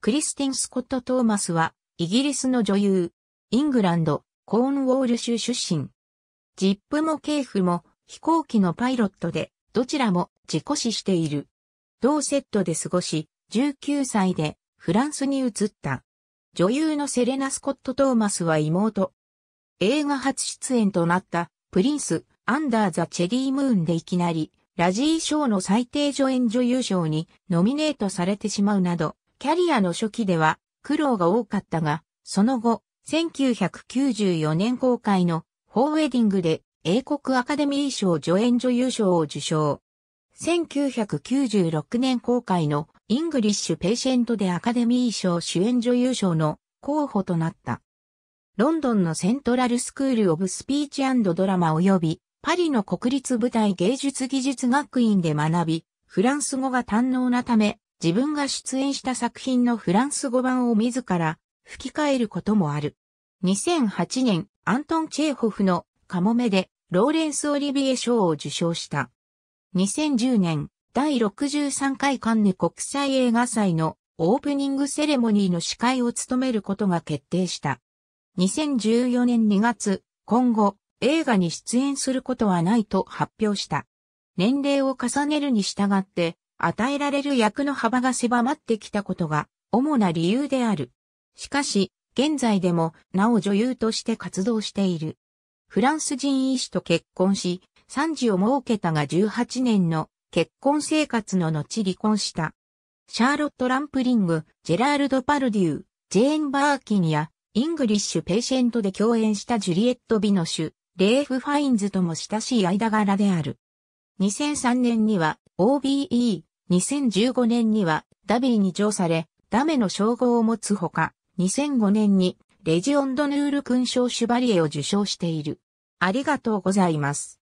クリスティン・スコット・トーマスは、イギリスの女優、イングランド、コーンウォール州出身。ジップもケーフも飛行機のパイロットで、どちらも自己死している。同セットで過ごし、19歳でフランスに移った。女優のセレナ・スコット・トーマスは妹。映画初出演となったプリンス・アンダー・ザ・チェリームーンでいきなり、ラジー賞の最低助演女優賞にノミネートされてしまうなど、キャリアの初期では苦労が多かったが、その後、1994年公開のホーウェディングで英国アカデミー賞助演女優賞を受賞。1996年公開のイングリッシュ・ペイシェントでアカデミー賞主演女優賞の候補となった。ロンドンのセントラルスクール・オブ・スピーチドラマ及びパリの国立舞台芸術技術学院で学び、フランス語が堪能なため自分が出演した作品のフランス語版を自ら吹き替えることもある。2008年、アントン・チェーホフのカモメでローレンス・オリビエ賞を受賞した。2010年、第63回カンヌ国際映画祭のオープニングセレモニーの司会を務めることが決定した。2014年2月、今後、映画に出演することはないと発表した。年齢を重ねるに従って、与えられる役の幅が狭まってきたことが主な理由である。しかし、現在でもなお女優として活動している。フランス人医師と結婚し、3児を設けたが18年の結婚生活の後離婚した。シャーロット・ランプリング、ジェラールド・パルデュー、ジェーン・バーキニア、イングリッシュ・ペイシェントで共演したジュリエット・ビノシュ、レーフ・ファインズとも親しい間柄である。2003年には OBE 2015年にはダビーに上され、ダメの称号を持つほか、2005年にレジオンドヌール勲章シュバリエを受賞している。ありがとうございます。